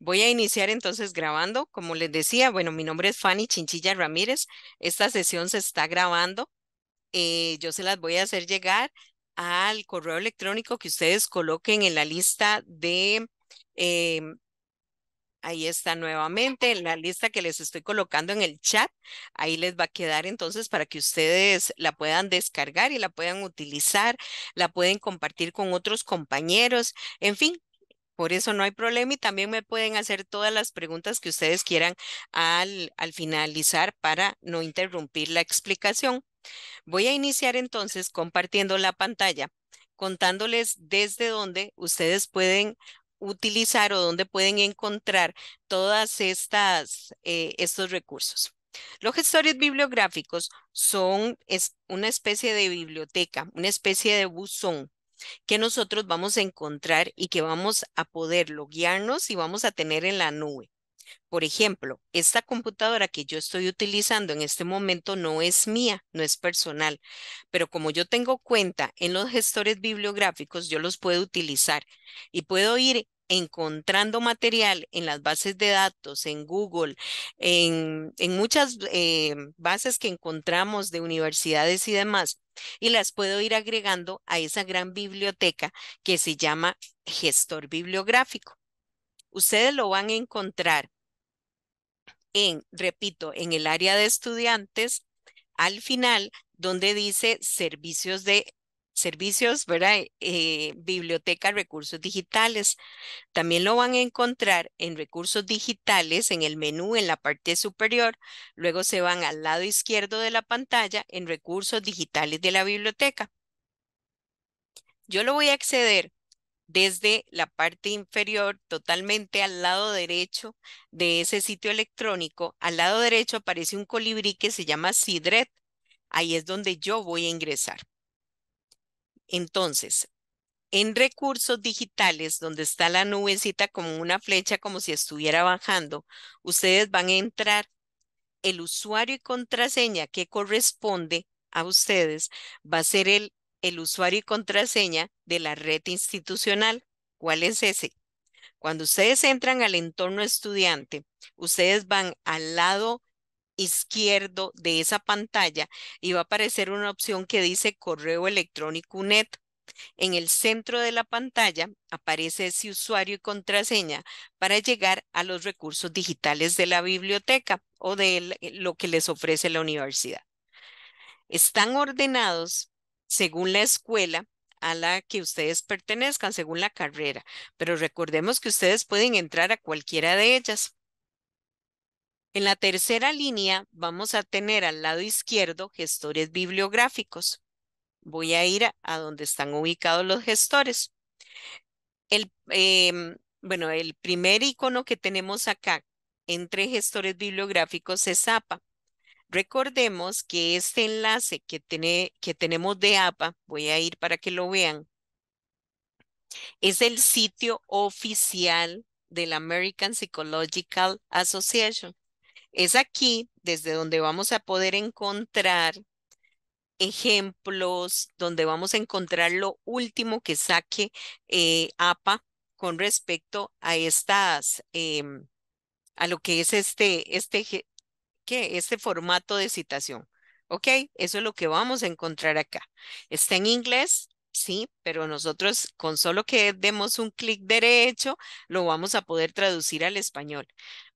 Voy a iniciar entonces grabando. Como les decía, bueno, mi nombre es Fanny Chinchilla Ramírez. Esta sesión se está grabando. Eh, yo se las voy a hacer llegar al correo electrónico que ustedes coloquen en la lista de... Em, ahí está nuevamente en la lista que les estoy colocando en el chat. Ahí les va a quedar entonces para que ustedes la puedan descargar y la puedan utilizar, la pueden compartir con otros compañeros. En fin, por eso no hay problema y también me pueden hacer todas las preguntas que ustedes quieran al, finalizar para no interrumpir la explicación. Voy a iniciar entonces compartiendo la pantalla, contándoles desde dónde ustedes pueden utilizar o dónde pueden encontrar todas estas eh, estos recursos. Los gestores bibliográficos son es una especie de biblioteca, una especie de buzón que nosotros vamos a encontrar y que vamos a poder guiarnos y vamos a tener en la nube. Por ejemplo, esta computadora que yo estoy utilizando en este momento no es mía, no es personal, pero como yo tengo cuenta en los gestores bibliográficos, yo los puedo utilizar y puedo ir encontrando material en las bases de datos, en Google, en, muchas eh, bases que encontramos de universidades y demás, y las puedo ir agregando a esa gran biblioteca que se llama gestor bibliográfico. Ustedes lo van a encontrar en, repito, en el área de estudiantes, al final, donde dice servicios de servicios, ¿verdad? E, eh, biblioteca Recursos Digitales. También lo van a encontrar en Recursos Digitales, en el menú, en la parte superior. Luego se van al lado izquierdo de la pantalla, en Recursos Digitales de la biblioteca. Yo lo voy a acceder desde la parte inferior, totalmente al lado derecho de ese sitio electrónico. Al lado derecho aparece un colibrí que se llama Sidret. Ahí es donde yo voy a ingresar. Entonces, en recursos digitales, donde está la nubecita como una flecha, como si estuviera bajando, ustedes van a entrar el usuario y contraseña que corresponde a ustedes va a ser el, el usuario y contraseña de la red institucional. ¿Cuál es ese? Cuando ustedes entran al entorno estudiante, ustedes van al lado izquierdo de esa pantalla y va a aparecer una opción que dice correo electrónico net En el centro de la pantalla aparece ese usuario y contraseña para llegar a los recursos digitales de la biblioteca o de eh, lo que les ofrece la universidad. Están ordenados según la escuela a la que ustedes pertenezcan, según la carrera, pero recordemos que ustedes pueden entrar a cualquiera de ellas. En la tercera línea vamos a tener al lado izquierdo gestores bibliográficos. Voy a ir a, donde están ubicados los gestores. El, em, bueno, el primer icono que tenemos acá entre gestores bibliográficos es APA. Recordemos que este enlace que, que tenemos de APA, voy a ir para que lo vean, es el sitio oficial de la American Psychological Association. Es aquí desde donde vamos a poder encontrar ejemplos, donde vamos a encontrar lo último que saque eh, APA con respecto a estas, em, a lo que es este, este, este formato de citación. ¿Ok? Eso es lo que vamos a encontrar acá. Está en inglés, sí, pero nosotros con solo que demos un clic derecho lo vamos a poder traducir al español.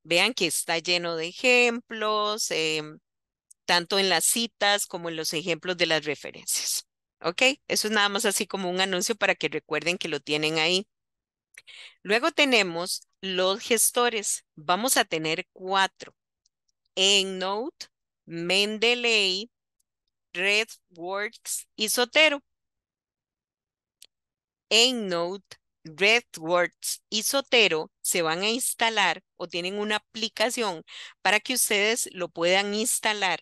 Vean que está lleno de ejemplos, em, tanto en las citas como en los ejemplos de las referencias. ¿Ok? Eso es nada más así como un anuncio para que recuerden que lo tienen ahí. Luego tenemos los gestores. Vamos a tener cuatro. EndNote, Mendeley, RedWorks y Sotero. EndNote Redwords y Sotero se van a instalar o tienen una aplicación para que ustedes lo puedan instalar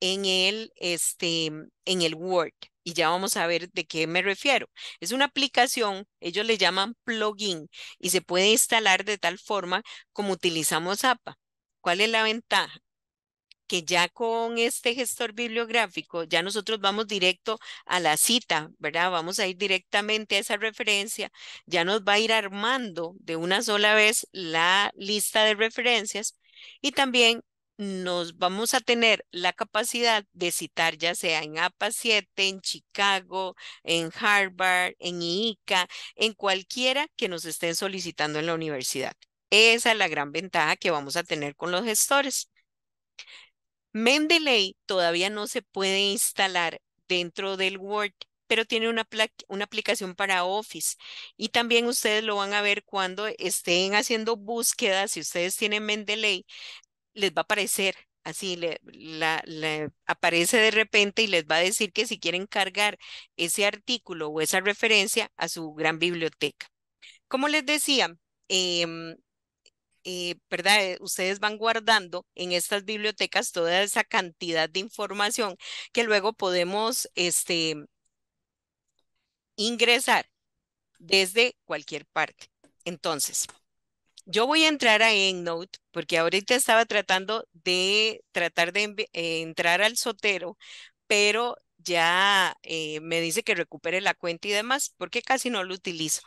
en el, este, en el Word. Y ya vamos a ver de qué me refiero. Es una aplicación, ellos le llaman plugin y se puede instalar de tal forma como utilizamos APA. ¿Cuál es la ventaja? que ya con este gestor bibliográfico, ya nosotros vamos directo a la cita, ¿verdad? Vamos a ir directamente a esa referencia, ya nos va a ir armando de una sola vez la lista de referencias y también nos vamos a tener la capacidad de citar ya sea en APA 7, en Chicago, en Harvard, en ICA, en cualquiera que nos estén solicitando en la universidad. Esa es la gran ventaja que vamos a tener con los gestores. Mendeley todavía no se puede instalar dentro del Word, pero tiene una, una aplicación para Office. Y también ustedes lo van a ver cuando estén haciendo búsquedas. Si ustedes tienen Mendeley, les va a aparecer así aparece de repente y les va a decir que si quieren cargar ese artículo o esa referencia a su gran biblioteca. Como les decía, eh, eh, ¿verdad? Eh, ustedes van guardando en estas bibliotecas toda esa cantidad de información que luego podemos este, ingresar desde cualquier parte. Entonces, yo voy a entrar a EndNote porque ahorita estaba tratando de tratar de eh, entrar al sotero, pero ya eh, me dice que recupere la cuenta y demás, porque casi no lo utilizo.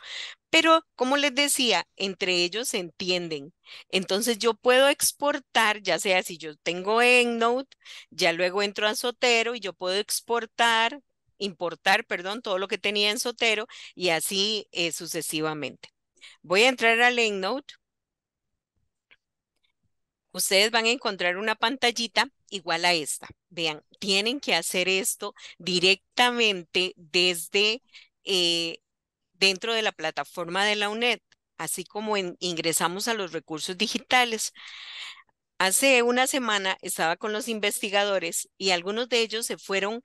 Pero, como les decía, entre ellos se entienden. Entonces yo puedo exportar, ya sea si yo tengo EndNote, ya luego entro a Sotero y yo puedo exportar, importar, perdón, todo lo que tenía en Sotero y así eh, sucesivamente. Voy a entrar al EndNote ustedes van a encontrar una pantallita igual a esta. Vean, tienen que hacer esto directamente desde eh, dentro de la plataforma de la UNED, así como ingresamos a los recursos digitales. Hace una semana estaba con los investigadores y algunos de ellos se fueron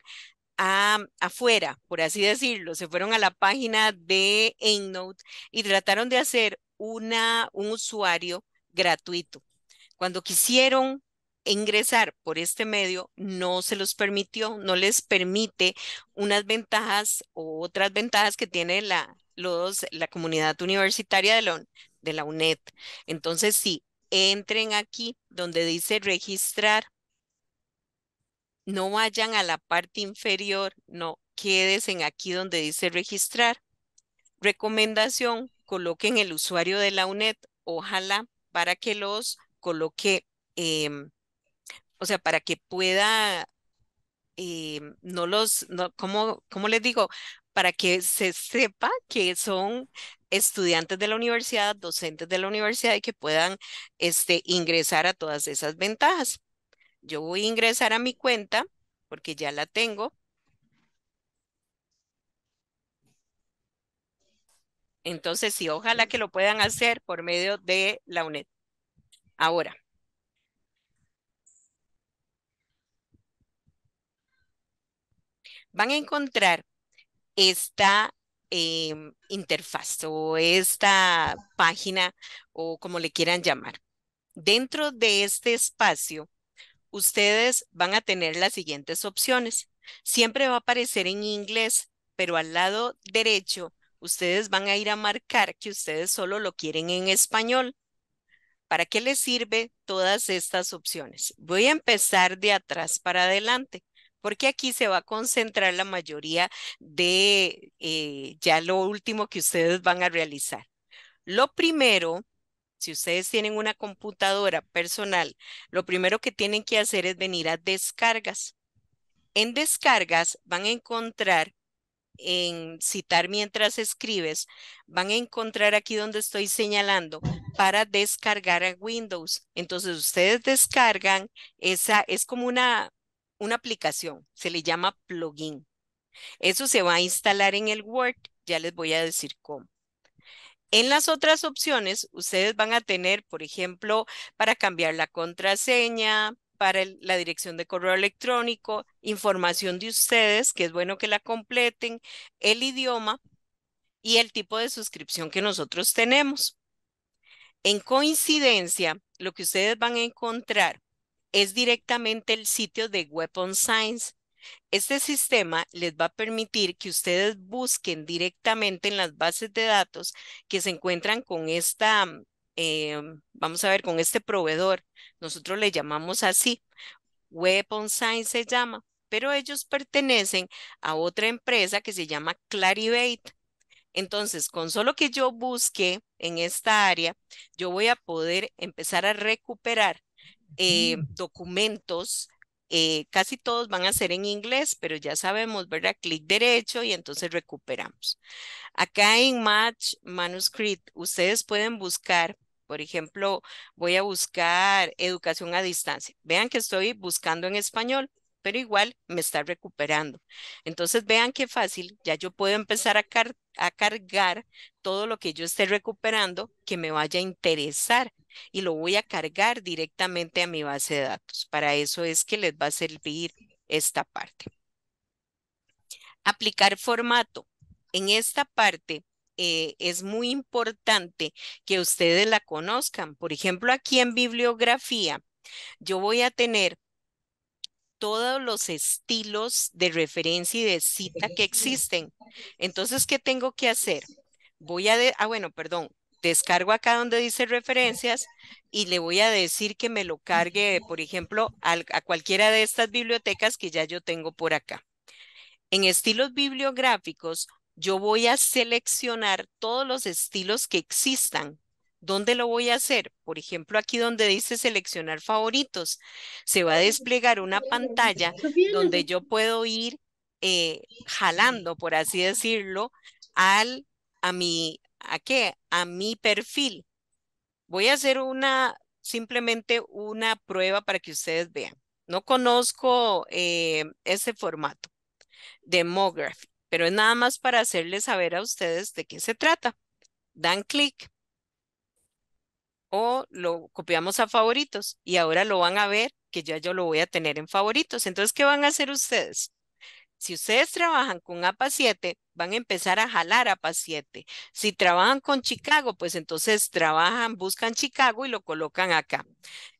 a, afuera, por así decirlo, se fueron a la página de EndNote y trataron de hacer una, un usuario gratuito cuando quisieron ingresar por este medio, no se los permitió, no les permite unas ventajas o otras ventajas que tiene la, los, la comunidad universitaria de la, de UNED. Entonces, si entren aquí donde dice registrar. No vayan a la parte inferior, no, quedes en aquí donde dice registrar. Recomendación, coloquen el usuario de la UNED, ojalá para que los coloque, em, o sea, para que pueda, em, no los, no, ¿cómo, como les digo? Para que se sepa que son estudiantes de la universidad, docentes de la universidad y que puedan este, ingresar a todas esas ventajas. Yo voy a ingresar a mi cuenta porque ya la tengo. Entonces, sí, ojalá que lo puedan hacer por medio de la UNED. Ahora. Van a encontrar esta em, interfaz o esta página o como le quieran llamar. Dentro de este espacio, ustedes van a tener las siguientes opciones. Siempre va a aparecer en inglés, pero al lado derecho, ustedes van a ir a marcar que ustedes solo lo quieren en español. ¿Para qué les sirve todas estas opciones? Voy a empezar de atrás para adelante, porque aquí se va a concentrar la mayoría de eh, ya lo último que ustedes van a realizar. Lo primero, si ustedes tienen una computadora personal, lo primero que tienen que hacer es venir a descargas. En descargas van a encontrar en citar mientras escribes, van a encontrar aquí donde estoy señalando para descargar a Windows. Entonces ustedes descargan esa, es como una, una aplicación, se le llama plugin. Eso se va a instalar en el Word, ya les voy a decir cómo. En las otras opciones, ustedes van a tener, por ejemplo, para cambiar la contraseña, para la dirección de correo electrónico, información de ustedes, que es bueno que la completen, el idioma y el tipo de suscripción que nosotros tenemos. En coincidencia, lo que ustedes van a encontrar es directamente el sitio de Weapon Science. Este sistema les va a permitir que ustedes busquen directamente en las bases de datos que se encuentran con esta Em, vamos a ver, con este proveedor, nosotros le llamamos así, Weapon Science se llama, pero ellos pertenecen a otra empresa que se llama Clarivate. Entonces, con solo que yo busque en esta área, yo voy a poder empezar a recuperar eh, documentos. Eh, casi todos van a ser en inglés, pero ya sabemos, ¿verdad? Clic derecho y entonces recuperamos. Acá en Match Manuscript, ustedes pueden buscar por ejemplo, voy a buscar educación a distancia. Vean que estoy buscando en español, pero igual me está recuperando. Entonces vean qué fácil, ya yo puedo empezar a, cargar todo lo que yo esté recuperando que me vaya a interesar y lo voy a cargar directamente a mi base de datos. Para eso es que les va a servir esta parte. Aplicar formato. En esta parte eh, es muy importante que ustedes la conozcan. Por ejemplo, aquí en bibliografía, yo voy a tener todos los estilos de referencia y de cita que existen. Entonces, ¿qué tengo que hacer? Voy a, ah, bueno, perdón, descargo acá donde dice referencias y le voy a decir que me lo cargue, por ejemplo, a cualquiera de estas bibliotecas que ya yo tengo por acá. En estilos bibliográficos, yo voy a seleccionar todos los estilos que existan. ¿Dónde lo voy a hacer? Por ejemplo, aquí donde dice seleccionar favoritos, se va a desplegar una pantalla donde yo puedo ir eh, jalando, por así decirlo, al, a mi, ¿a qué? A mi perfil. Voy a hacer una, simplemente una prueba para que ustedes vean. No conozco eh, ese formato, demography pero es nada más para hacerles saber a ustedes de qué se trata. Dan clic o lo copiamos a favoritos y ahora lo van a ver que ya yo lo voy a tener en favoritos. Entonces, ¿qué van a hacer ustedes? Si ustedes trabajan con APA 7, van a empezar a jalar APA 7. Si trabajan con Chicago, pues entonces trabajan, buscan Chicago y lo colocan acá.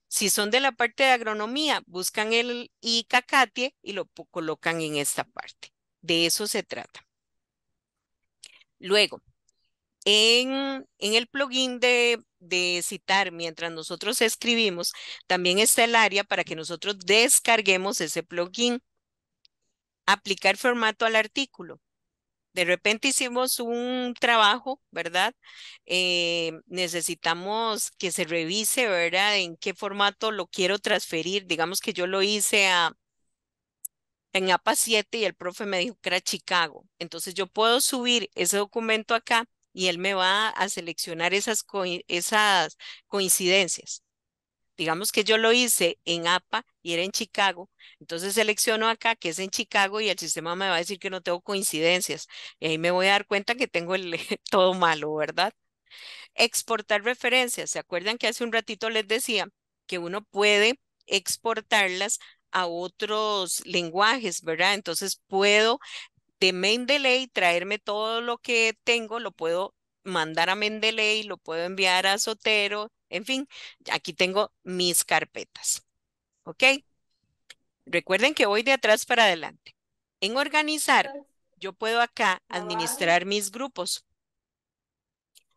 Si son de la parte de agronomía, buscan el Icacatie y lo colocan en esta parte. De eso se trata. Luego, en, el plugin de, de citar, mientras nosotros escribimos, también está el área para que nosotros descarguemos ese plugin. Aplicar formato al artículo. De repente hicimos un trabajo, ¿verdad? Eh, necesitamos que se revise, ¿verdad? En qué formato lo quiero transferir. Digamos que yo lo hice a, en APA 7 y el profe me dijo que era Chicago. Entonces yo puedo subir ese documento acá y él me va a seleccionar esas, esas coincidencias. Digamos que yo lo hice en APA y era en Chicago, entonces selecciono acá que es en Chicago y el sistema me va a decir que no tengo coincidencias. Y ahí me voy a dar cuenta que tengo todo malo, ¿verdad? Exportar referencias. ¿Se acuerdan que hace un ratito les decía que uno puede exportarlas a otros lenguajes, ¿verdad? Entonces puedo de Mendeley traerme todo lo que tengo, lo puedo mandar a Mendeley, lo puedo enviar a Sotero, en fin, aquí tengo mis carpetas. ¿Ok? Recuerden que voy de atrás para adelante. En organizar, yo puedo acá administrar mis grupos.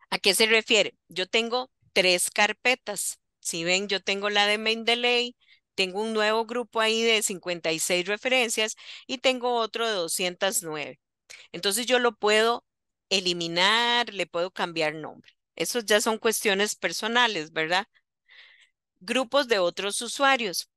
¿A qué se refiere? Yo tengo tres carpetas. Si ven, yo tengo la de Mendeley, tengo un nuevo grupo ahí de 56 referencias y tengo otro de 209. Entonces yo lo puedo eliminar, le puedo cambiar nombre. Esas ya son cuestiones personales, ¿verdad? Grupos de otros usuarios.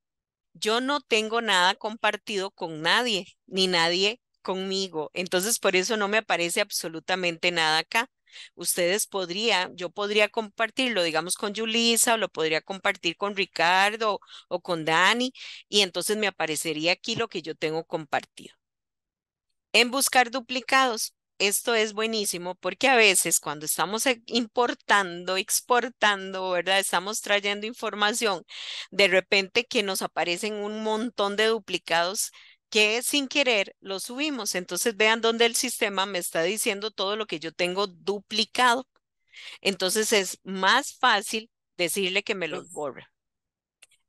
Yo no tengo nada compartido con nadie, ni nadie conmigo. Entonces por eso no me aparece absolutamente nada acá ustedes podrían, yo podría compartirlo, digamos, con Julisa o lo podría compartir con Ricardo o con Dani y entonces me aparecería aquí lo que yo tengo compartido. En buscar duplicados, esto es buenísimo porque a veces cuando estamos e, importando, exportando, ¿verdad? Estamos trayendo información, de repente que nos aparecen un montón de duplicados que sin querer lo subimos. Entonces vean dónde el sistema me está diciendo todo lo que yo tengo duplicado. Entonces es más fácil decirle que me los borre.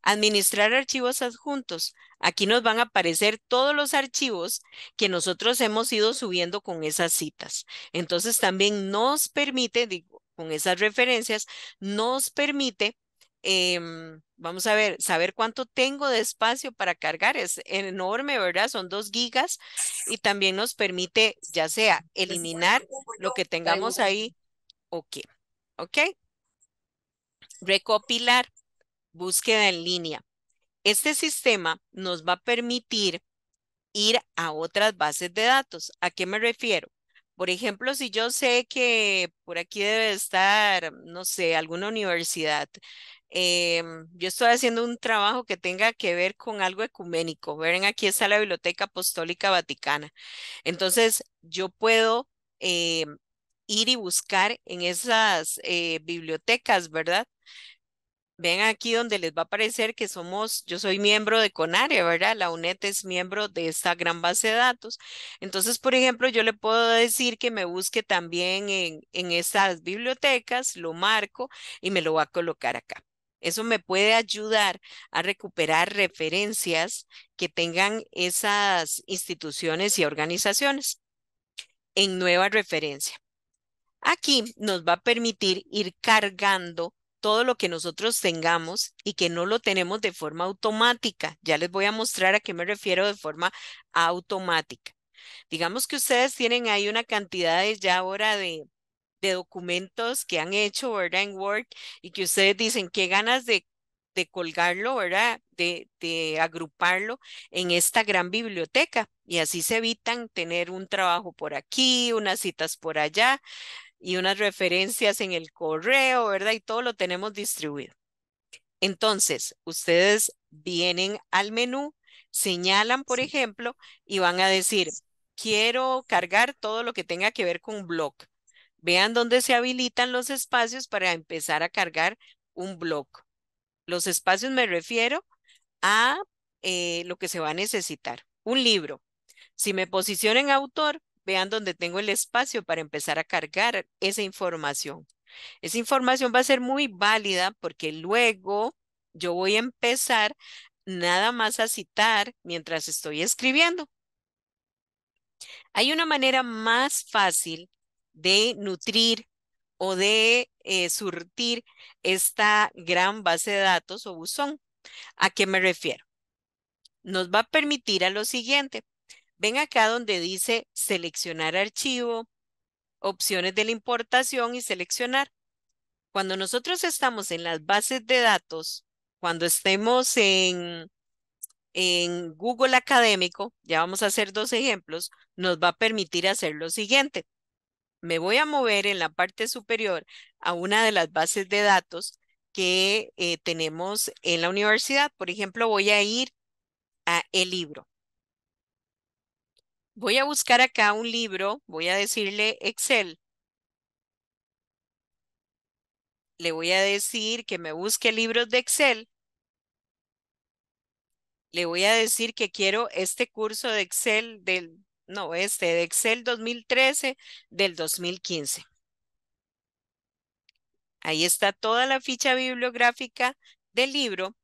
Administrar archivos adjuntos. Aquí nos van a aparecer todos los archivos que nosotros hemos ido subiendo con esas citas. Entonces también nos permite, digo, con esas referencias, nos permite Em, vamos a ver, saber cuánto tengo de espacio para cargar es enorme, ¿verdad? Son dos gigas y también nos permite, ya sea pues eliminar lo que tengamos ahí o qué. ¿Ok? Recopilar, búsqueda en línea. Este sistema nos va a permitir ir a otras bases de datos. ¿A qué me refiero? Por ejemplo, si yo sé que por aquí debe estar, no sé, alguna universidad, Em, yo estoy haciendo un trabajo que tenga que ver con algo ecuménico. Ven, aquí está la Biblioteca Apostólica Vaticana. Entonces, yo puedo em, ir y buscar en esas eh, bibliotecas, ¿verdad? Ven aquí donde les va a aparecer que somos, yo soy miembro de Conaria, ¿verdad? La UNED es miembro de esta gran base de datos. Entonces, por ejemplo, yo le puedo decir que me busque también en, esas bibliotecas, lo marco y me lo va a colocar acá. Eso me puede ayudar a recuperar referencias que tengan esas instituciones y organizaciones en nueva referencia. Aquí nos va a permitir ir cargando todo lo que nosotros tengamos y que no lo tenemos de forma automática. Ya les voy a mostrar a qué me refiero de forma automática. Digamos que ustedes tienen ahí una cantidad de ya ahora de, de documentos que han hecho, ¿verdad? En Word y que ustedes dicen qué ganas de, de colgarlo, ¿verdad? De, de agruparlo en esta gran biblioteca y así se evitan tener un trabajo por aquí, unas citas por allá y unas referencias en el correo, ¿verdad? Y todo lo tenemos distribuido. Entonces, ustedes vienen al menú, señalan, por ejemplo, y van a decir, quiero cargar todo lo que tenga que ver con blog. Vean dónde se habilitan los espacios para empezar a cargar un blog. Los espacios me refiero a eh, lo que se va a necesitar. Un libro. Si me posiciono en autor, vean dónde tengo el espacio para empezar a cargar esa información. Esa información va a ser muy válida porque luego yo voy a empezar nada más a citar mientras estoy escribiendo. Hay una manera más fácil de nutrir o de eh, surtir esta gran base de datos o buzón. ¿A qué me refiero? Nos va a permitir a lo siguiente. Ven acá donde dice seleccionar archivo, opciones de la importación y seleccionar. Cuando nosotros estamos en las bases de datos, cuando estemos en, en Google Académico, ya vamos a hacer dos ejemplos, nos va a permitir hacer lo siguiente me voy a mover en la parte superior a una de las bases de datos que eh, tenemos en la universidad. Por ejemplo, voy a ir a el libro. Voy a buscar acá un libro, voy a decirle Excel. Le voy a decir que me busque libros de Excel. Le voy a decir que quiero este curso de Excel del, no, este de Excel 2013 del 2015. Ahí está toda la ficha bibliográfica del libro.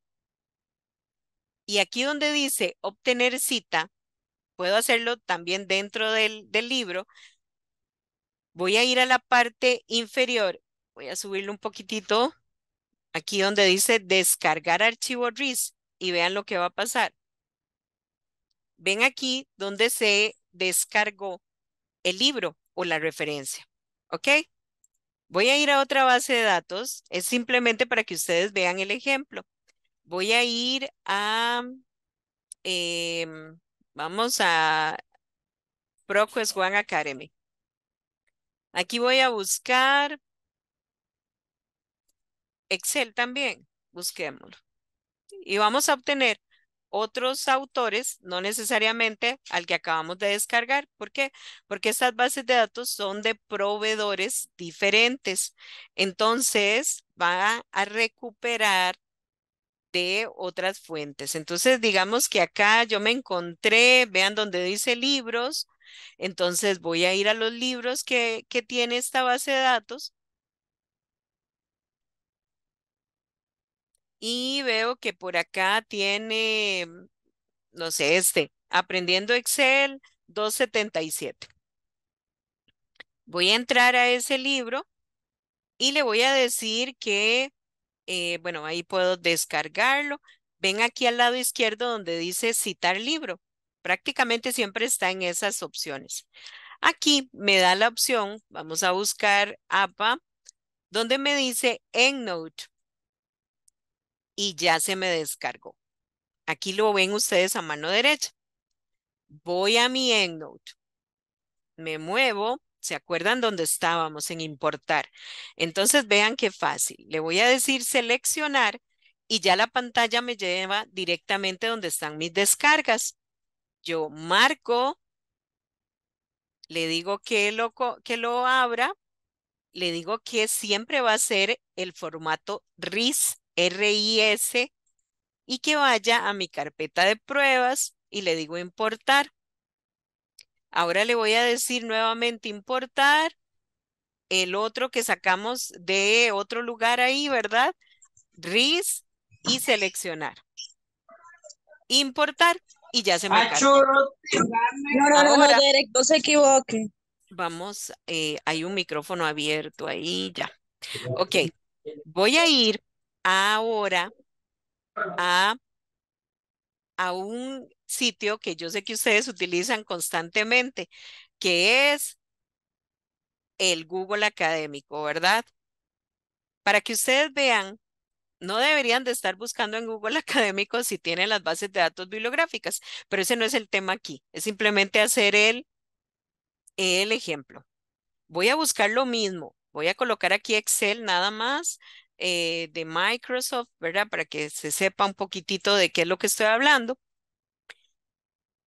Y aquí donde dice obtener cita, puedo hacerlo también dentro del, libro. Voy a ir a la parte inferior. Voy a subirlo un poquitito. Aquí donde dice descargar archivo RIS. Y vean lo que va a pasar. Ven aquí donde se descargo el libro o la referencia. ¿Ok? Voy a ir a otra base de datos. Es simplemente para que ustedes vean el ejemplo. Voy a ir a... Em, vamos a ProQuest One Academy. Aquí voy a buscar Excel también. Busquémoslo. Y vamos a obtener otros autores, no necesariamente al que acabamos de descargar. ¿Por qué? Porque estas bases de datos son de proveedores diferentes. Entonces, va a recuperar de otras fuentes. Entonces, digamos que acá yo me encontré, vean donde dice libros, entonces voy a ir a los libros que, que tiene esta base de datos Y veo que por acá tiene, mm, no sé, este, aprendiendo Excel 277. Voy a entrar a ese libro y le voy a decir que, eh, bueno, ahí puedo descargarlo. Ven aquí al lado izquierdo donde dice citar libro. Prácticamente siempre está en esas opciones. Aquí me da la opción, vamos a buscar APA, donde me dice EndNote y ya se me descargó. Aquí lo ven ustedes a mano derecha. Voy a mi EndNote. Me muevo. ¿Se acuerdan dónde estábamos en importar? Entonces vean qué fácil. Le voy a decir seleccionar y ya la pantalla me lleva directamente donde están mis descargas. Yo marco, le digo que lo, que lo abra, le digo que siempre va a ser el formato RIS RIS y que vaya a mi carpeta de pruebas y le digo importar. Ahora le voy a decir nuevamente importar el otro que sacamos de otro lugar ahí, ¿verdad? RIS y seleccionar. Importar y ya se me ah, va No, no, se equivoque. Vamos, eh, hay un micrófono abierto ahí, ya. Ok, voy a ir ahora a, a un sitio que yo sé que ustedes utilizan constantemente, que es el Google académico, ¿verdad? Para que ustedes vean, no deberían de estar buscando en Google académico si tienen las bases de datos bibliográficas, pero ese no es el tema aquí, es simplemente hacer el, el ejemplo. Voy a buscar lo mismo, voy a colocar aquí Excel nada más, eh, de Microsoft, ¿verdad? Para que se sepa un poquitito de qué es lo que estoy hablando.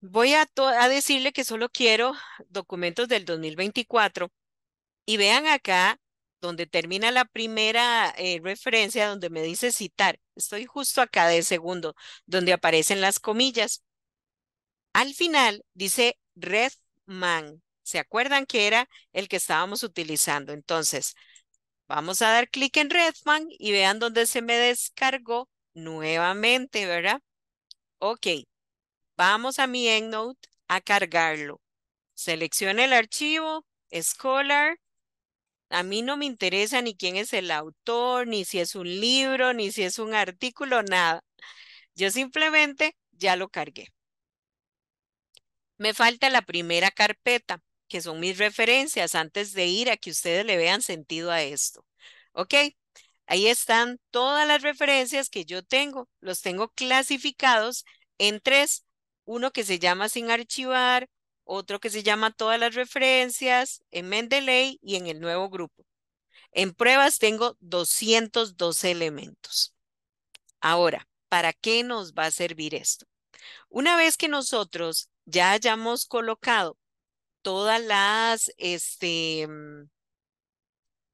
Voy a, decirle que solo quiero documentos del 2024 y vean acá donde termina la primera eh, referencia donde me dice citar. Estoy justo acá de segundo, donde aparecen las comillas. Al final dice Redman. ¿Se acuerdan que era el que estábamos utilizando? Entonces, Vamos a dar clic en Redman y vean dónde se me descargó nuevamente, ¿verdad? Ok, vamos a mi EndNote a cargarlo. Seleccione el archivo, Scholar. A mí no me interesa ni quién es el autor, ni si es un libro, ni si es un artículo, nada. Yo simplemente ya lo cargué. Me falta la primera carpeta que son mis referencias antes de ir a que ustedes le vean sentido a esto. ¿Ok? Ahí están todas las referencias que yo tengo. Los tengo clasificados en tres. Uno que se llama sin archivar, otro que se llama todas las referencias, en Mendeley y en el nuevo grupo. En pruebas tengo 212 elementos. Ahora, ¿para qué nos va a servir esto? Una vez que nosotros ya hayamos colocado todas las, este, mm,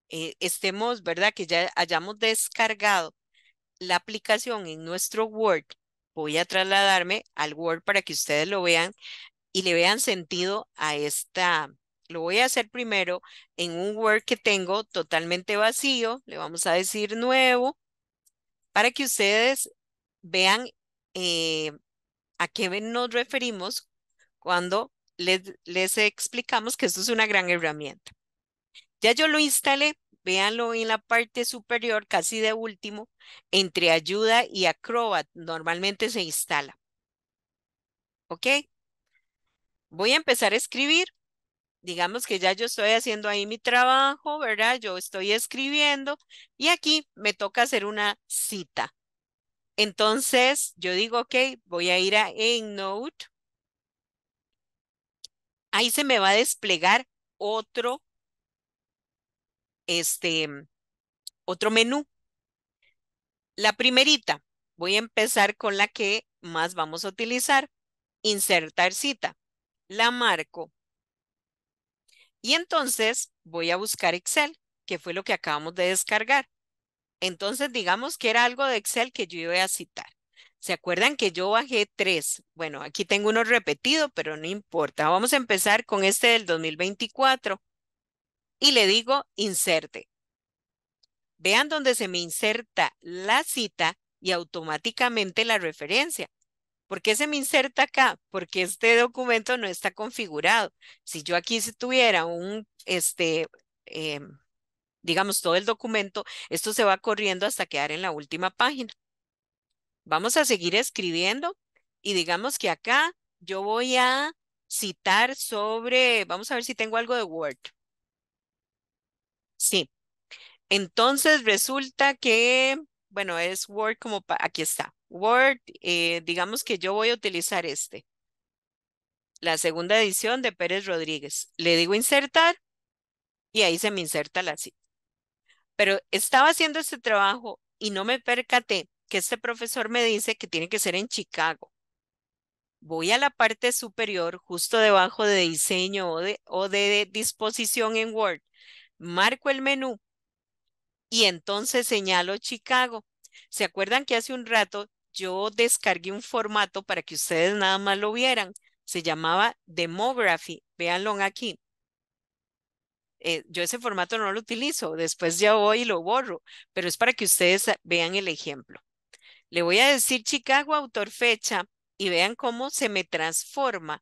eh, estemos, ¿verdad? Que ya hayamos descargado la aplicación en nuestro Word. Voy a trasladarme al Word para que ustedes lo vean y le vean sentido a esta. Lo voy a hacer primero en un Word que tengo totalmente vacío. Le vamos a decir nuevo para que ustedes vean eh, a qué nos referimos cuando les, explicamos que esto es una gran herramienta. Ya yo lo instalé, véanlo en la parte superior, casi de último, entre ayuda y Acrobat, normalmente se instala. ¿Ok? Voy a empezar a escribir. Digamos que ya yo estoy haciendo ahí mi trabajo, ¿verdad? Yo estoy escribiendo y aquí me toca hacer una cita. Entonces, yo digo, ok, voy a ir a EndNote ahí se me va a desplegar otro, este, otro menú. La primerita, voy a empezar con la que más vamos a utilizar, insertar cita. La marco. Y entonces voy a buscar Excel, que fue lo que acabamos de descargar. Entonces digamos que era algo de Excel que yo iba a citar. ¿Se acuerdan que yo bajé tres? Bueno, aquí tengo uno repetido, pero no importa. Vamos a empezar con este del 2024 y le digo inserte. Vean donde se me inserta la cita y automáticamente la referencia. ¿Por qué se me inserta acá? Porque este documento no está configurado. Si yo aquí tuviera un, este, em, digamos, todo el documento, esto se va corriendo hasta quedar en la última página. Vamos a seguir escribiendo y digamos que acá yo voy a citar sobre, vamos a ver si tengo algo de Word. Sí. Entonces resulta que, bueno, es Word como, aquí está. Word, eh, digamos que yo voy a utilizar este. La segunda edición de Pérez Rodríguez. Le digo insertar y ahí se me inserta la cita. Pero estaba haciendo este trabajo y no me percaté que este profesor me dice que tiene que ser en Chicago. Voy a la parte superior, justo debajo de diseño o de, disposición en Word. Marco el menú y entonces señalo Chicago. ¿Se acuerdan que hace un rato yo descargué un formato para que ustedes nada más lo vieran? Se llamaba Demography. Véanlo aquí. Eh, yo ese formato no lo utilizo, después ya voy y lo borro, pero es para que ustedes vean el ejemplo. Le voy a decir Chicago, autor, fecha, y vean cómo se me transforma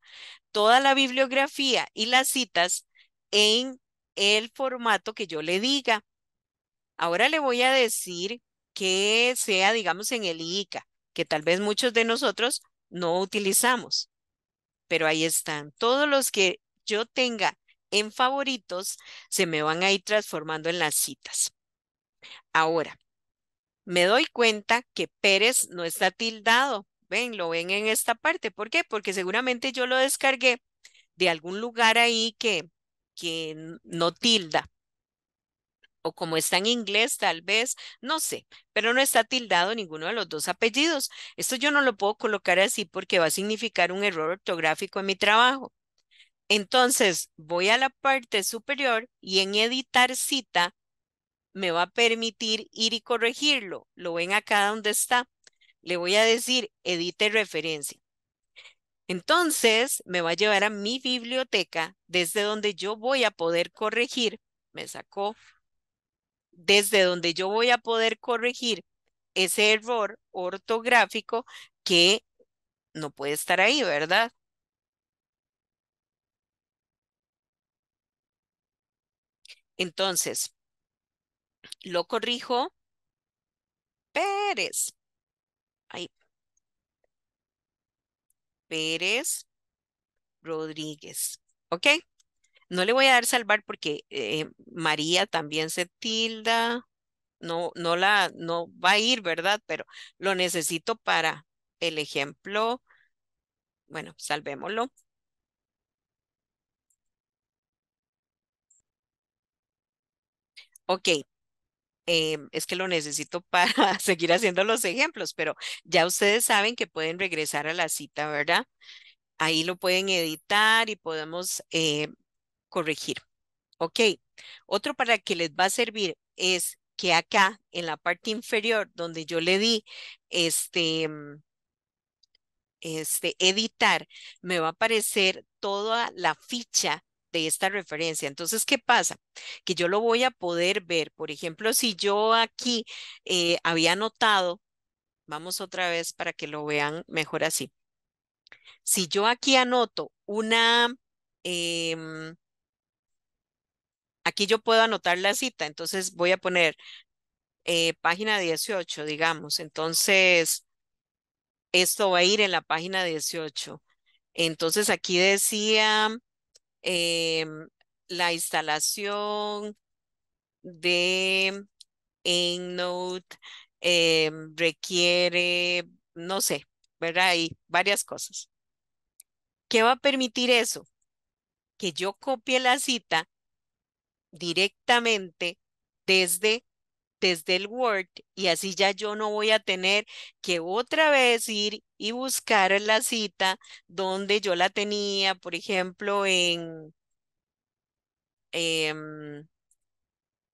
toda la bibliografía y las citas en el formato que yo le diga. Ahora le voy a decir que sea, digamos, en el ICA, que tal vez muchos de nosotros no utilizamos. Pero ahí están. Todos los que yo tenga en favoritos se me van a ir transformando en las citas. Ahora, me doy cuenta que Pérez no está tildado. Ven, lo ven en esta parte. ¿Por qué? Porque seguramente yo lo descargué de algún lugar ahí que, que no tilda. O como está en inglés, tal vez, no sé, pero no está tildado ninguno de los dos apellidos. Esto yo no lo puedo colocar así porque va a significar un error ortográfico en mi trabajo. Entonces, voy a la parte superior y en editar cita me va a permitir ir y corregirlo. Lo ven acá donde está. Le voy a decir, edite referencia. Entonces, me va a llevar a mi biblioteca desde donde yo voy a poder corregir. Me sacó. Desde donde yo voy a poder corregir ese error ortográfico que no puede estar ahí, ¿verdad? Entonces, lo corrijo, Pérez. Ahí. Pérez Rodríguez. ¿Ok? No le voy a dar salvar porque eh, María también se tilda. No, no la, no va a ir, ¿verdad? Pero lo necesito para el ejemplo. Bueno, salvémoslo. Ok, Em, es que lo necesito para seguir haciendo los ejemplos, pero ya ustedes saben que pueden regresar a la cita, ¿verdad? Ahí lo pueden editar y podemos eh, corregir. Ok, otro para que les va a servir es que acá en la parte inferior donde yo le di este, mm, este editar, me va a aparecer toda la ficha de esta referencia. Entonces, ¿qué pasa? Que yo lo voy a poder ver. Por ejemplo, si yo aquí eh, había anotado, vamos otra vez para que lo vean mejor así. Si yo aquí anoto una, em, aquí yo puedo anotar la cita, entonces voy a poner eh, página 18, digamos. Entonces, esto va a ir en la página 18. Entonces, aquí decía Em, la instalación de EndNote em, requiere, no sé, ¿verdad? Hay varias cosas. ¿Qué va a permitir eso? Que yo copie la cita directamente desde desde el Word y así ya yo no voy a tener que otra vez ir y buscar la cita donde yo la tenía, por ejemplo, en, em,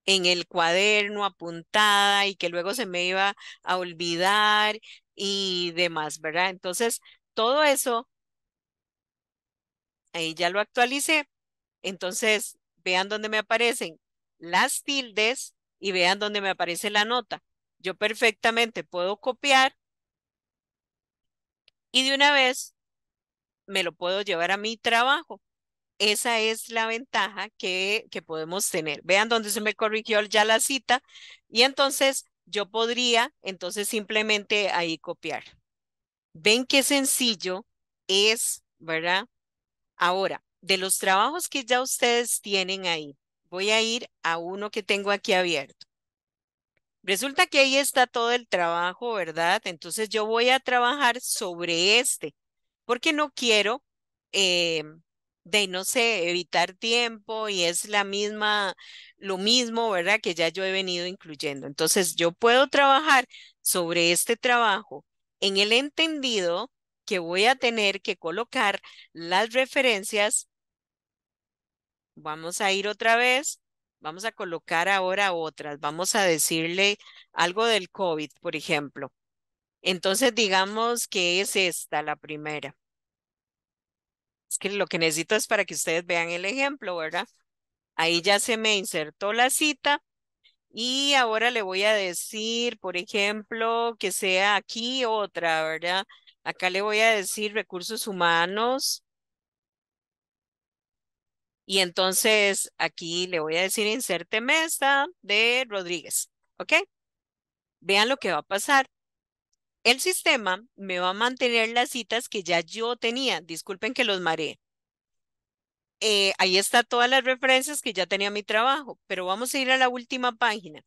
en el cuaderno apuntada y que luego se me iba a olvidar y demás, ¿verdad? Entonces, todo eso, ahí ya lo actualicé. Entonces, vean dónde me aparecen las tildes y vean dónde me aparece la nota. Yo perfectamente puedo copiar y de una vez me lo puedo llevar a mi trabajo. Esa es la ventaja que, podemos tener. Vean dónde se me corrigió ya la cita y entonces yo podría entonces simplemente ahí copiar. Ven qué sencillo es, ¿verdad? Ahora, de los trabajos que ya ustedes tienen ahí, voy a ir a uno que tengo aquí abierto. Resulta que ahí está todo el trabajo, ¿verdad? Entonces yo voy a trabajar sobre este, porque no quiero, eh, de no sé, evitar tiempo y es la misma, lo mismo, ¿verdad? Que ya yo he venido incluyendo. Entonces yo puedo trabajar sobre este trabajo en el entendido que voy a tener que colocar las referencias Vamos a ir otra vez. Vamos a colocar ahora otras. Vamos a decirle algo del COVID, por ejemplo. Entonces digamos que es esta la primera. Es que lo que necesito es para que ustedes vean el ejemplo, ¿verdad? Ahí ya se me insertó la cita y ahora le voy a decir, por ejemplo, que sea aquí otra, ¿verdad? Acá le voy a decir recursos humanos y entonces aquí le voy a decir inserte mesa de Rodríguez. ¿Ok? Vean lo que va a pasar. El sistema me va a mantener las citas que ya yo tenía. Disculpen que los mareé. Eh, ahí está todas las referencias que ya tenía mi trabajo, pero vamos a ir a la última página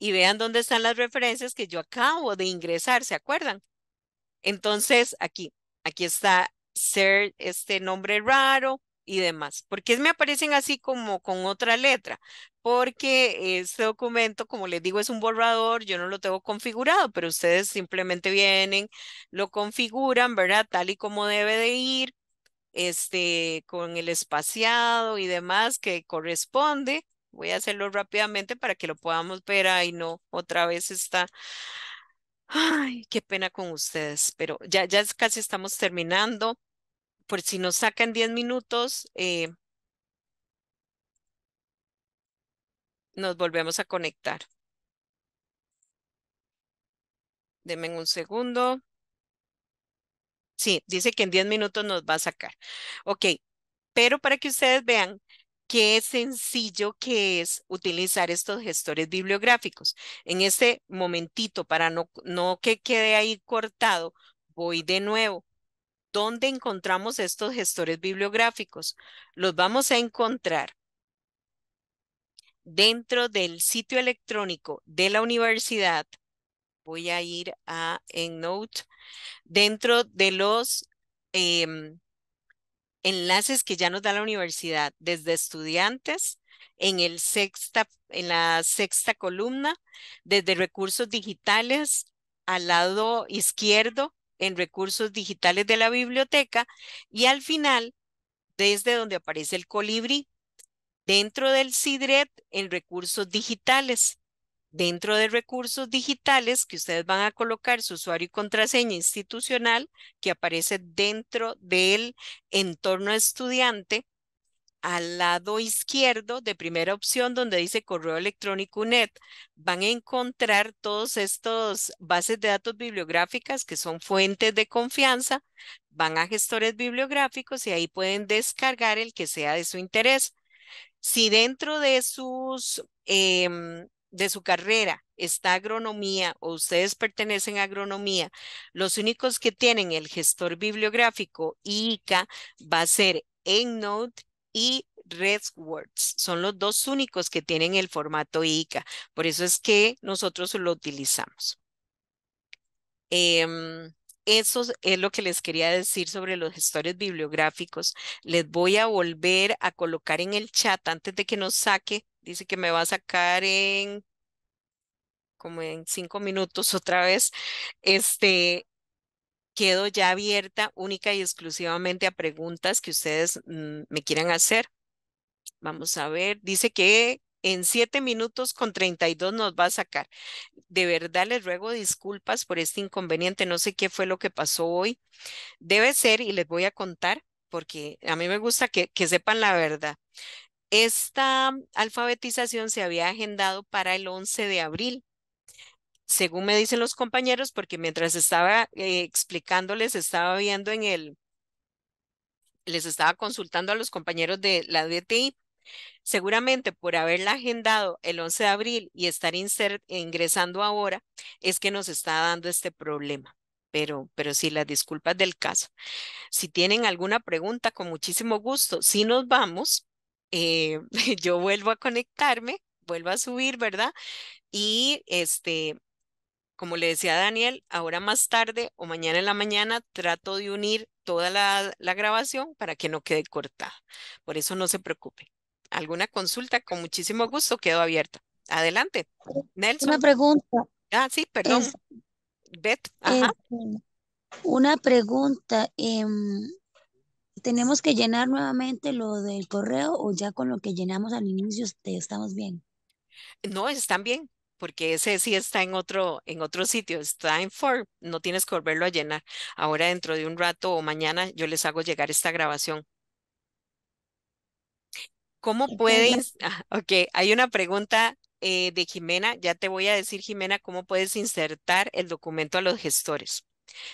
y vean dónde están las referencias que yo acabo de ingresar, ¿se acuerdan? Entonces, aquí, aquí está ser este nombre raro, y demás. porque me aparecen así como con otra letra? Porque este documento, como les digo, es un borrador, yo no lo tengo configurado, pero ustedes simplemente vienen, lo configuran, ¿verdad? Tal y como debe de ir, este, con el espaciado y demás que corresponde. Voy a hacerlo rápidamente para que lo podamos ver. ahí no, otra vez está... Ay, qué pena con ustedes, pero ya, ya casi estamos terminando por si nos sacan 10 minutos, eh nos volvemos a conectar. Deme un segundo. Sí, dice que en 10 minutos nos va a sacar. Ok, pero para que ustedes vean qué sencillo que es utilizar estos gestores bibliográficos. En este momentito, para no, no que quede ahí cortado, voy de nuevo ¿dónde encontramos estos gestores bibliográficos? Los vamos a encontrar dentro del sitio electrónico de la universidad. Voy a ir a EndNote. Dentro de los em, enlaces que ya nos da la universidad, desde estudiantes, en, el en la sexta columna, desde recursos digitales, al lado izquierdo en recursos digitales de la biblioteca y al final, desde donde aparece el colibrí, dentro del CIDRET en recursos digitales. Dentro de recursos digitales que ustedes van a colocar su usuario y contraseña institucional que aparece dentro del entorno estudiante al lado izquierdo de primera opción donde dice correo electrónico UNED, van a encontrar todos estos bases de datos bibliográficas que son fuentes de confianza, van a gestores bibliográficos y ahí pueden descargar el que sea de su interés. Si dentro de sus em, de su carrera está agronomía o ustedes pertenecen a agronomía, los únicos que tienen el gestor bibliográfico ICA va a ser EndNote y Words, Son los dos únicos que tienen el formato ICA. Por eso es que nosotros lo utilizamos. Em, eso es lo que les quería decir sobre los gestores bibliográficos. Les voy a volver a colocar en el chat antes de que nos saque. Dice que me va a sacar en como en cinco minutos otra vez, este, quedo ya abierta única y exclusivamente a preguntas que ustedes mm, me quieran hacer. Vamos a ver, dice que en 7 minutos con 32 nos va a sacar. De verdad les ruego disculpas por este inconveniente, no sé qué fue lo que pasó hoy. Debe ser, y les voy a contar, porque a mí me gusta que, que sepan la verdad. Esta alfabetización se había agendado para el 11 de abril según me dicen los compañeros, porque mientras estaba eh, explicándoles, estaba viendo en el, les estaba consultando a los compañeros de la DTI, seguramente por haberla agendado el 11 de abril y estar ingresando ahora, es que nos está dando este problema. Pero, pero sí, las disculpas del caso. Si tienen alguna pregunta, con muchísimo gusto. Si nos vamos, eh, yo vuelvo a conectarme, vuelvo a subir, ¿verdad? Y este, como le decía Daniel, ahora más tarde o mañana en la mañana trato de unir toda la, grabación para que no quede cortada. Por eso no se preocupe. ¿Alguna consulta? Con muchísimo gusto quedó abierta. Adelante. Nelson. Una pregunta. Ah, sí, perdón. Ajá. Eh, una pregunta. Em, ¿Tenemos que llenar nuevamente lo del correo o ya con lo que llenamos al inicio estamos bien? No, están bien porque ese sí está en otro, en otro sitio, está en Ford, no tienes que volverlo a llenar. Ahora dentro de un rato o mañana yo les hago llegar esta grabación. ¿Cómo puedes...? Ah, ok, hay una pregunta eh, de Jimena, ya te voy a decir Jimena cómo puedes insertar el documento a los gestores.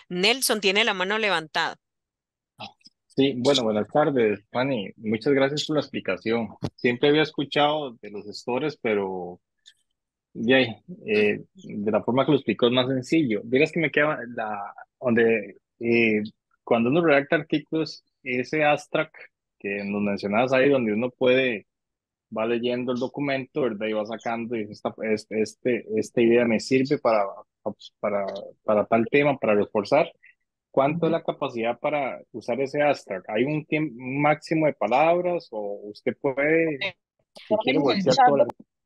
Nelson tiene la mano levantada. Sí, bueno, buenas tardes, Fanny. Muchas gracias por la explicación. Siempre había escuchado de los gestores, pero de eh, de la forma que lo explico es más sencillo. digas que me queda la, donde eh, cuando uno redacta artículos, ese abstract que nos mencionabas ahí, donde uno puede, va leyendo el documento, ¿verdad? Y va sacando, y esta, este, esta idea me sirve para, para, para tal tema, para reforzar. ¿Cuánto es la capacidad para usar ese abstract? ¿Hay un, máximo de palabras o usted puede... Eh,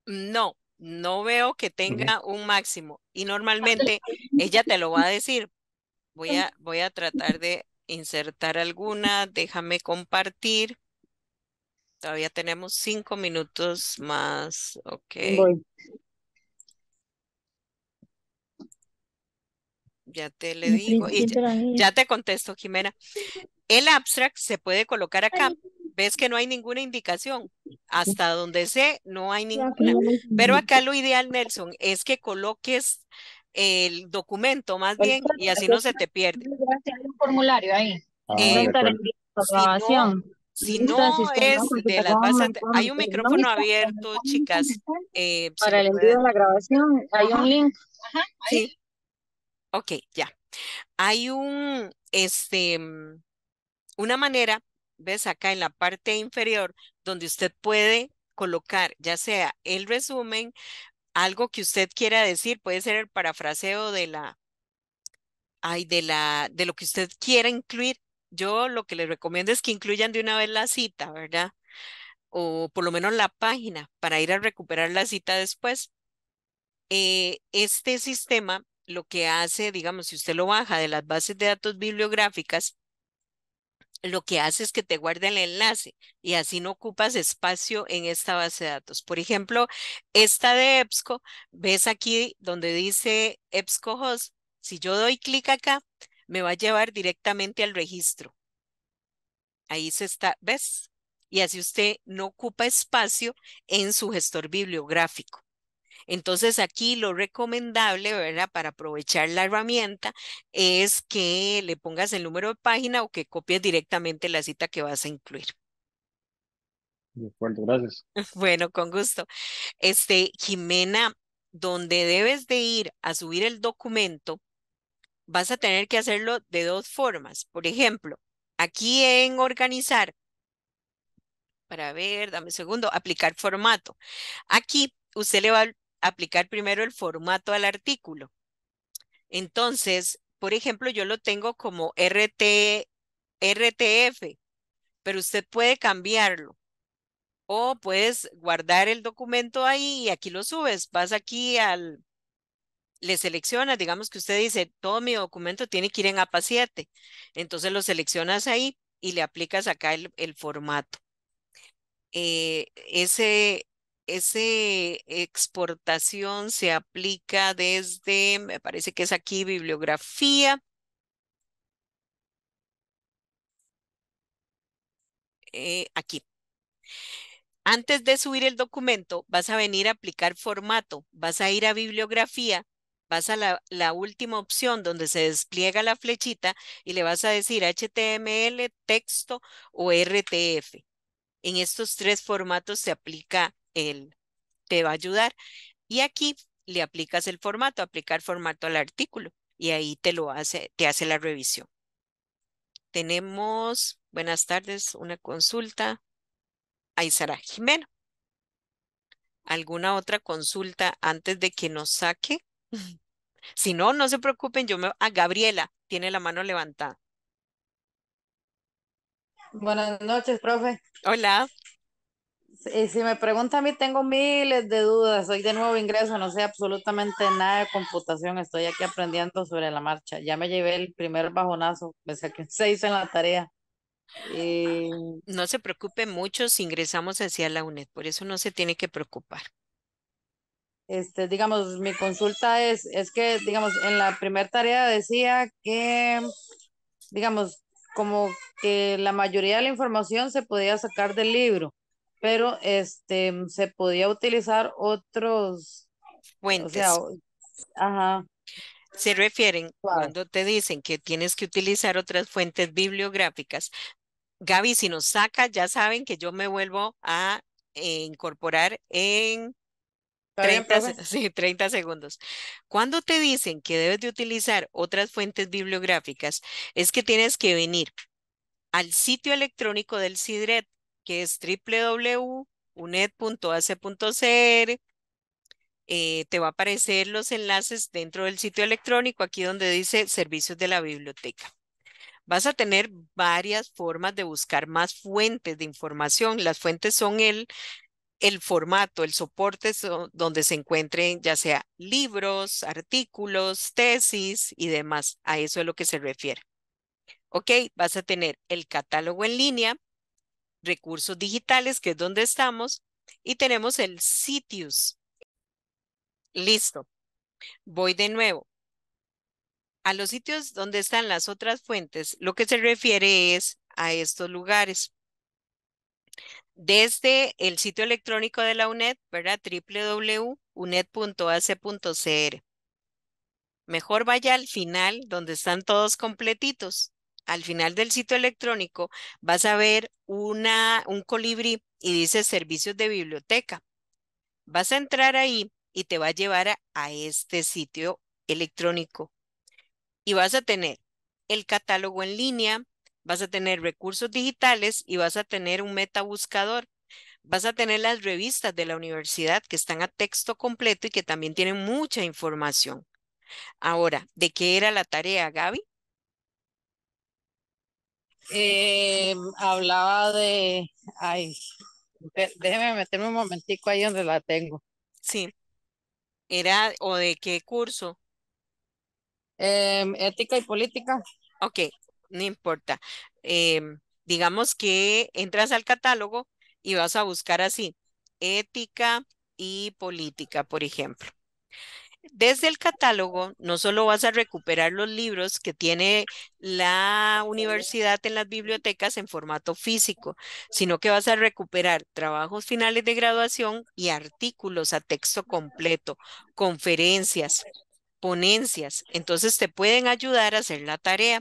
no, no veo que tenga un máximo. Y normalmente ella te lo va a decir. Voy a, voy a tratar de insertar alguna. Déjame compartir. Todavía tenemos cinco minutos más. Ok. Ya te le digo. ya te contesto, Jimena. El abstract se puede colocar acá ves que no hay ninguna indicación. Hasta donde sé, no hay ninguna. Pero acá lo ideal, Nelson, es que coloques el documento más bien y así no se te pierde. Hay un formulario ahí. Ah, eh, si no, si no es de las hay un micrófono abierto, chicas. Eh, para el envío de la grabación hay un link. sí. Ok, ya. Hay un, este, mm, una manera ves acá en la parte inferior, donde usted puede colocar ya sea el resumen, algo que usted quiera decir, puede ser el parafraseo de la, de la, de lo que usted quiera incluir. Yo lo que les recomiendo es que incluyan de una vez la cita, ¿verdad? O por lo menos la página para ir a recuperar la cita después. Eh, este sistema lo que hace, digamos, si usted lo baja de las bases de datos bibliográficas, lo que hace es que te guarde el enlace y así no ocupas espacio en esta base de datos. Por ejemplo, esta de EBSCO, ves aquí donde dice EBSCO si yo doy clic acá, me va a llevar directamente al registro. Ahí se está, ¿ves? Y así usted no ocupa espacio en su gestor bibliográfico. Entonces aquí lo recomendable, ¿verdad? Para aprovechar la herramienta es que le pongas el número de página o que copies directamente la cita que vas a incluir. De acuerdo, gracias. Bueno, con gusto. Este, Jimena, donde debes de ir a subir el documento, vas a tener que hacerlo de dos formas. Por ejemplo, aquí en organizar, para ver, dame un segundo, aplicar formato. Aquí usted le va a aplicar primero el formato al artículo. Entonces, por ejemplo, yo lo tengo como RT, RTF, pero usted puede cambiarlo. O puedes guardar el documento ahí y aquí lo subes. Vas aquí al, le seleccionas, digamos que usted dice, todo mi documento tiene que ir en APA 7. Entonces lo seleccionas ahí y le aplicas acá el, formato. Eh, ese, ese exportación se aplica desde, me parece que es aquí bibliografía. Eh, aquí. Antes de subir el documento, vas a venir a aplicar formato, vas a ir a bibliografía, vas a la, la, última opción donde se despliega la flechita y le vas a decir HTML, texto o RTF. En estos tres formatos se aplica él te va a ayudar. Y aquí le aplicas el formato, aplicar formato al artículo y ahí te lo hace, te hace la revisión. Tenemos, buenas tardes, una consulta. Sara Jimeno. ¿Alguna otra consulta antes de que nos saque? Si no, no se preocupen, yo me... A ah, Gabriela, tiene la mano levantada. Buenas noches, profe. Hola. Y eh, si me pregunta a mí, tengo miles de dudas. Soy de nuevo ingreso, no sé absolutamente nada de computación. Estoy aquí aprendiendo sobre la marcha. Ya me llevé el primer bajonazo. Me saqué seis en la tarea. Y... No se preocupe mucho si ingresamos hacia la UNED. Por eso no se tiene que preocupar. Este, digamos, mi consulta es, es que, digamos, en la primera tarea decía que, digamos, como que la mayoría de la información se podía sacar del libro pero este, se podía utilizar otros fuentes. ajá. Se refieren cuando te dicen que tienes que utilizar otras fuentes bibliográficas. Gaby, si nos saca, ya saben que yo me vuelvo a eh, incorporar en 30, 30 segundos. Cuando te dicen que debes de utilizar otras fuentes bibliográficas, es que tienes que venir al sitio electrónico del CIDRET que es www.uned.ac.cr. Eh, te va a aparecer los enlaces dentro del sitio electrónico, aquí donde dice servicios de la biblioteca. Vas a tener varias formas de buscar más fuentes de información. Las fuentes son el, el formato, el soporte donde se encuentren ya sea libros, artículos, tesis y demás. A eso es lo que se refiere. Ok, vas a tener el catálogo en línea, recursos digitales, que es donde estamos, y tenemos el sitios. Listo. Voy de nuevo. A los sitios donde están las otras fuentes, lo que se refiere es a estos lugares. Desde el sitio electrónico de la UNED, ¿verdad? www.uned.ac.cr. Mejor vaya al final, donde están todos completitos al final del sitio electrónico vas a ver una, un colibrí y dice servicios de biblioteca. Vas a entrar ahí y te va a llevar a, a este sitio electrónico. Y vas a tener el catálogo en línea, vas a tener recursos digitales y vas a tener un metabuscador. Vas a tener las revistas de la universidad que están a texto completo y que también tienen mucha información. Ahora, ¿de qué era la tarea, Gaby? eh, hablaba de, ay, déjeme meterme un momentico ahí donde la tengo. Sí. ¿Era o de qué curso? Em, ética y política. Ok, no importa. Em, digamos que entras al catálogo y vas a buscar así, ética y política, por ejemplo. Desde el catálogo no solo vas a recuperar los libros que tiene la universidad en las bibliotecas en formato físico, sino que vas a recuperar trabajos finales de graduación y artículos a texto completo, conferencias, ponencias. Entonces te pueden ayudar a hacer la tarea.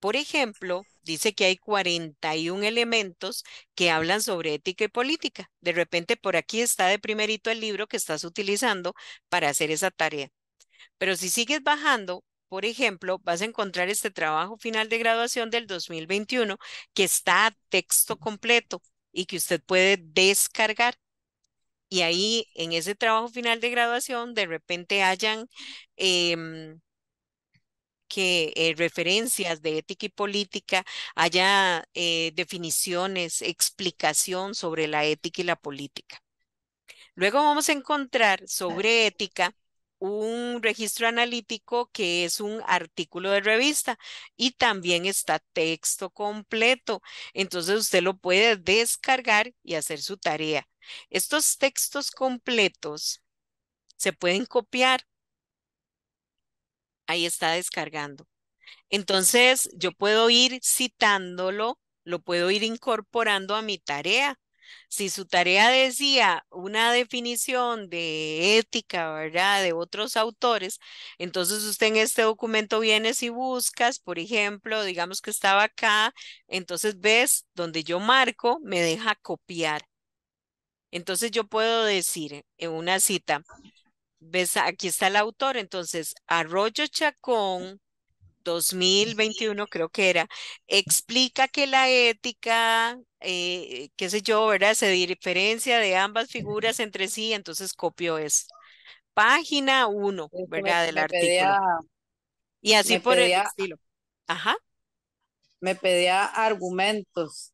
Por ejemplo, dice que hay 41 elementos que hablan sobre ética y política. De repente por aquí está de primerito el libro que estás utilizando para hacer esa tarea. Pero si sigues bajando, por ejemplo, vas a encontrar este trabajo final de graduación del 2021 que está a texto completo y que usted puede descargar. Y ahí en ese trabajo final de graduación de repente hayan... Em, que eh, referencias de ética y política haya eh, definiciones, explicación sobre la ética y la política. Luego vamos a encontrar sobre ética un registro analítico que es un artículo de revista y también está texto completo. Entonces usted lo puede descargar y hacer su tarea. Estos textos completos se pueden copiar ahí está descargando. Entonces, yo puedo ir citándolo, lo puedo ir incorporando a mi tarea. Si su tarea decía una definición de ética, ¿verdad? De otros autores, entonces usted en este documento vienes y buscas, por ejemplo, digamos que estaba acá, entonces ves donde yo marco, me deja copiar. Entonces yo puedo decir en una cita, ¿Ves? Aquí está el autor. Entonces, Arroyo Chacón, 2021 creo que era, explica que la ética, eh, qué sé yo, ¿verdad? Se diferencia de ambas figuras entre sí, entonces copio esto. Página 1, ¿verdad? Del artículo. y así por el estilo. Ajá. Me pedía argumentos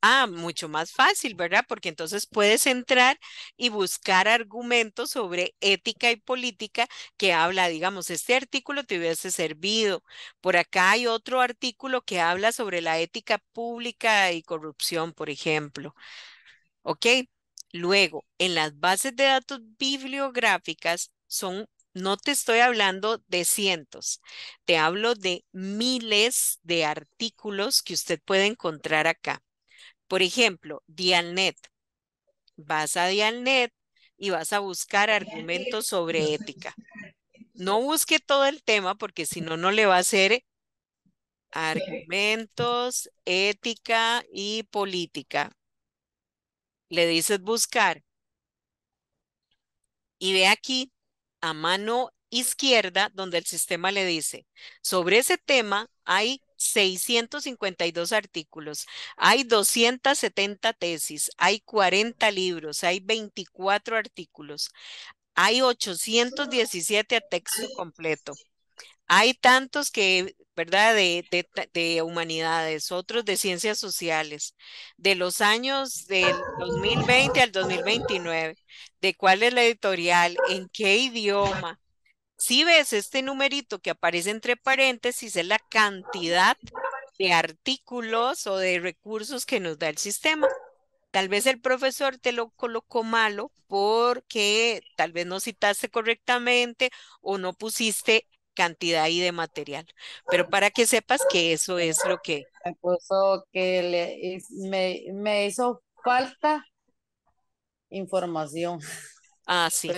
Ah, mucho más fácil, ¿verdad? Porque entonces puedes entrar y buscar argumentos sobre ética y política que habla, digamos, este artículo te hubiese servido. Por acá hay otro artículo que habla sobre la ética pública y corrupción, por ejemplo. ¿Ok? Luego, en las bases de datos bibliográficas son no te estoy hablando de cientos, te hablo de miles de artículos que usted puede encontrar acá. Por ejemplo, Dialnet. Vas a Dialnet y vas a buscar argumentos sobre ética. No busque todo el tema porque si no, no le va a hacer argumentos, ética y política. Le dices buscar. Y ve aquí a mano izquierda donde el sistema le dice, sobre ese tema hay 652 artículos, hay 270 tesis, hay 40 libros, hay 24 artículos, hay 817 a texto completo. Hay tantos que, ¿verdad? De, de, humanidades, otros de ciencias sociales, de los años del 2020 al 2029, de cuál es la editorial, en qué idioma, si ves este numerito que aparece entre paréntesis, es la cantidad de artículos o de recursos que nos da el sistema. Tal vez el profesor te lo colocó malo porque tal vez no citaste correctamente o no pusiste cantidad ahí de material. Pero para que sepas que eso es lo que... Me puso que le, me, hizo falta información. Ah, sí.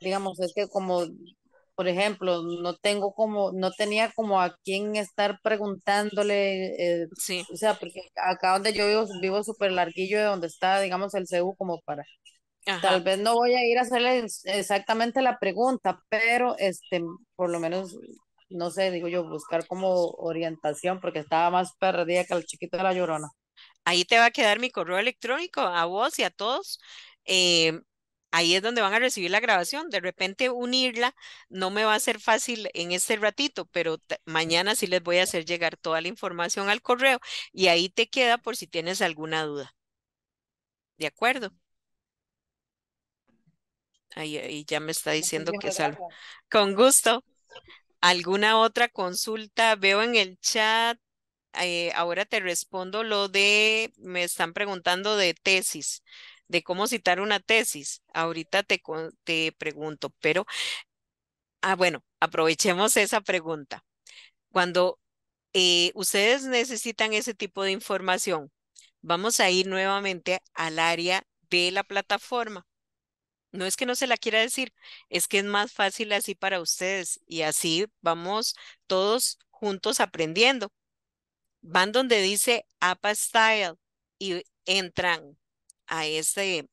Digamos, es que como, por ejemplo, no tengo como, no tenía como a quién estar preguntándole, eh, sí. o sea, porque acá donde yo vivo, vivo súper larguillo de donde está, digamos, el CEU como para... Tal vez no voy a ir a hacerle exactamente la pregunta, pero este, por lo menos, no sé, digo yo, buscar como orientación, porque estaba más perdida que el chiquito de la llorona. Ahí te va a quedar mi correo electrónico a vos y a todos. Eh, Ahí es donde van a recibir la grabación. De repente unirla no me va a ser fácil en este ratito, pero mañana sí les voy a hacer llegar toda la información al correo y ahí te queda por si tienes alguna duda. ¿De acuerdo? Ahí, ya me está diciendo que que algo Con gusto. ¿Alguna otra consulta? Veo en el chat eh, ahora te respondo lo de, me están preguntando de tesis de cómo citar una tesis. Ahorita te, te pregunto, pero, ah, bueno, aprovechemos esa pregunta. Cuando eh, ustedes necesitan ese tipo de información, vamos a ir nuevamente al área de la plataforma. No es que no se la quiera decir, es que es más fácil así para ustedes y así vamos todos juntos aprendiendo. Van donde dice APA Style y entran a ese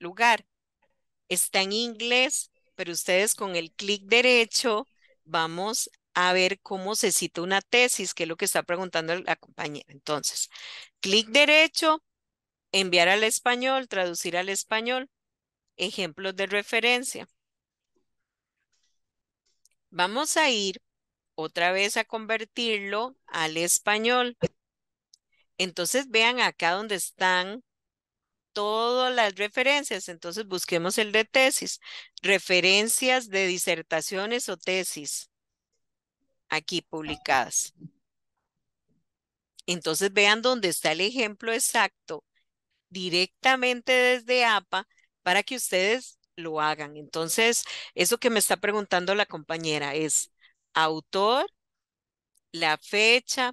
lugar. Está en inglés, pero ustedes con el clic derecho vamos a ver cómo se cita una tesis, que es lo que está preguntando la compañera. Entonces, clic derecho, enviar al español, traducir al español, ejemplos de referencia. Vamos a ir otra vez a convertirlo al español. Entonces vean acá donde están todas las referencias. Entonces busquemos el de tesis. Referencias de disertaciones o tesis aquí publicadas. Entonces vean dónde está el ejemplo exacto directamente desde APA para que ustedes lo hagan. Entonces, eso que me está preguntando la compañera es autor, la fecha,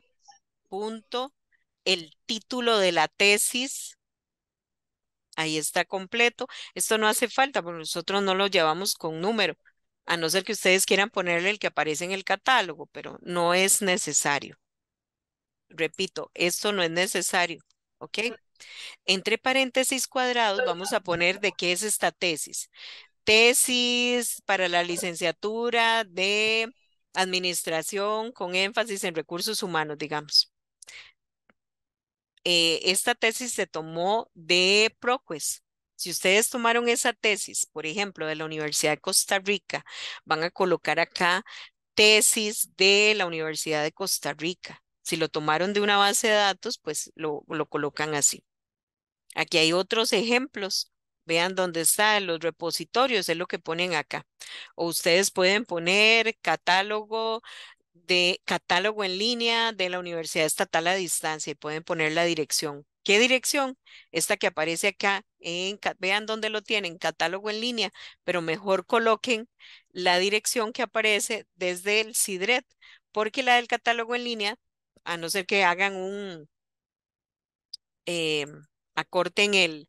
punto, el título de la tesis, ahí está completo. Esto no hace falta, porque nosotros no lo llevamos con número, a no ser que ustedes quieran ponerle el que aparece en el catálogo, pero no es necesario. Repito, esto no es necesario, ¿ok? Entre paréntesis cuadrados vamos a poner de qué es esta tesis. Tesis para la licenciatura de administración con énfasis en recursos humanos, digamos. Eh, esta tesis se tomó de ProQuest. Si ustedes tomaron esa tesis, por ejemplo, de la Universidad de Costa Rica, van a colocar acá tesis de la Universidad de Costa Rica. Si lo tomaron de una base de datos, pues lo, lo colocan así. Aquí hay otros ejemplos. Vean dónde están los repositorios, es lo que ponen acá. O ustedes pueden poner catálogo de catálogo en línea de la Universidad Estatal a Distancia y pueden poner la dirección. ¿Qué dirección? Esta que aparece acá. En, vean dónde lo tienen, catálogo en línea, pero mejor coloquen la dirección que aparece desde el CIDRET, porque la del catálogo en línea, a no ser que hagan un, eh, em, acorten el,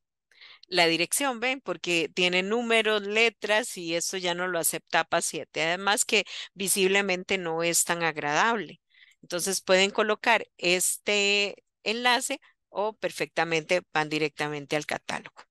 la dirección, ¿ven? Porque tiene números, letras y eso ya no lo acepta APA 7. Además que visiblemente no es tan agradable. Entonces pueden colocar este enlace o perfectamente van directamente al catálogo.